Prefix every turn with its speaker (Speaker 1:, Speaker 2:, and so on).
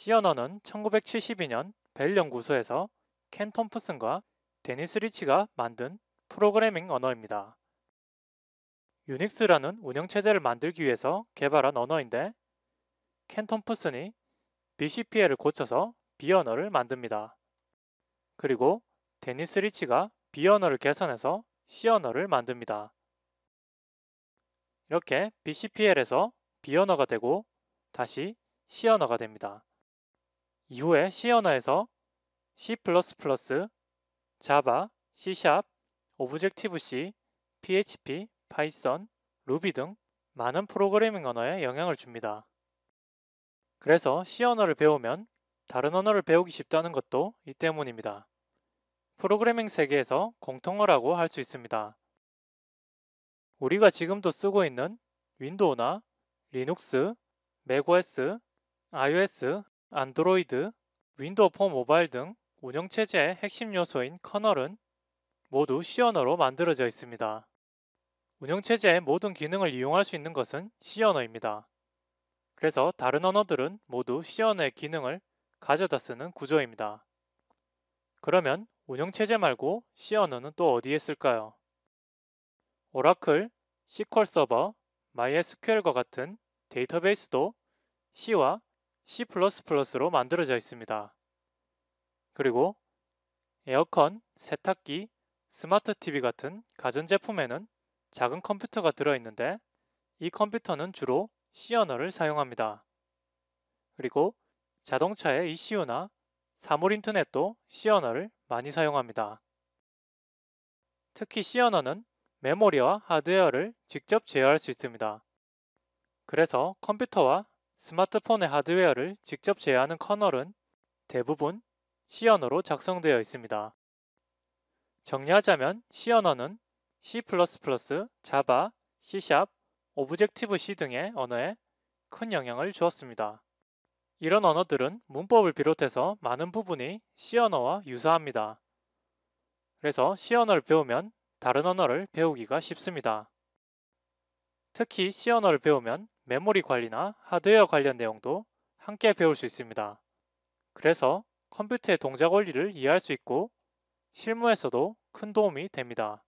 Speaker 1: 시어너는 1972년 벨 연구소에서 켄 톰프슨과 데니스 리치가 만든 프로그래밍 언어입니다. 유닉스라는 운영체제를 만들기 위해서 개발한 언어인데 켄 톰프슨이 BCPL을 고쳐서 B 언어를 만듭니다. 그리고 데니스 리치가 B 언어를 개선해서 C 언어를 만듭니다. 이렇게 BCPL에서 B 언어가 되고 다시 C 언어가 됩니다. 이후에 C 언어에서 C++, 자바, C#, 오브젝티브-C, PHP, 파이썬, 루비 등 많은 프로그래밍 언어에 영향을 줍니다. 그래서 C 언어를 배우면 다른 언어를 배우기 쉽다는 것도 이 때문입니다. 프로그래밍 세계에서 공통어라고 할 수 있습니다. 우리가 지금도 쓰고 있는 윈도우나 리눅스, 맥OS, iOS 안드로이드, 윈도우 포 모바일 등 운영체제의 핵심 요소인 커널은 모두 C 언어로 만들어져 있습니다. 운영체제의 모든 기능을 이용할 수 있는 것은 C 언어입니다. 그래서 다른 언어들은 모두 C 언어의 기능을 가져다 쓰는 구조입니다. 그러면 운영체제 말고 C 언어는 또 어디에 쓸까요? 오라클, SQL 서버, MySQL과 같은 데이터베이스도 C와 C++로 만들어져 있습니다. 그리고 에어컨, 세탁기, 스마트 TV 같은 가전제품에는 작은 컴퓨터가 들어있는데 이 컴퓨터는 주로 C 언어를 사용합니다. 그리고 자동차의 ECU나 사물 인터넷도 C 언어를 많이 사용합니다. 특히 C 언어는 메모리와 하드웨어를 직접 제어할 수 있습니다. 그래서 컴퓨터와 스마트폰의 하드웨어를 직접 제어하는 커널은 대부분 C 언어로 작성되어 있습니다. 정리하자면 C 언어는 C++, 자바, C#, 오브젝티브 C 등의 언어에 큰 영향을 주었습니다. 이런 언어들은 문법을 비롯해서 많은 부분이 C 언어와 유사합니다. 그래서 C 언어를 배우면 다른 언어를 배우기가 쉽습니다. 특히 C 언어를 배우면 메모리 관리나 하드웨어 관련 내용도 함께 배울 수 있습니다. 그래서 컴퓨터의 동작 원리를 이해할 수 있고 실무에서도 큰 도움이 됩니다.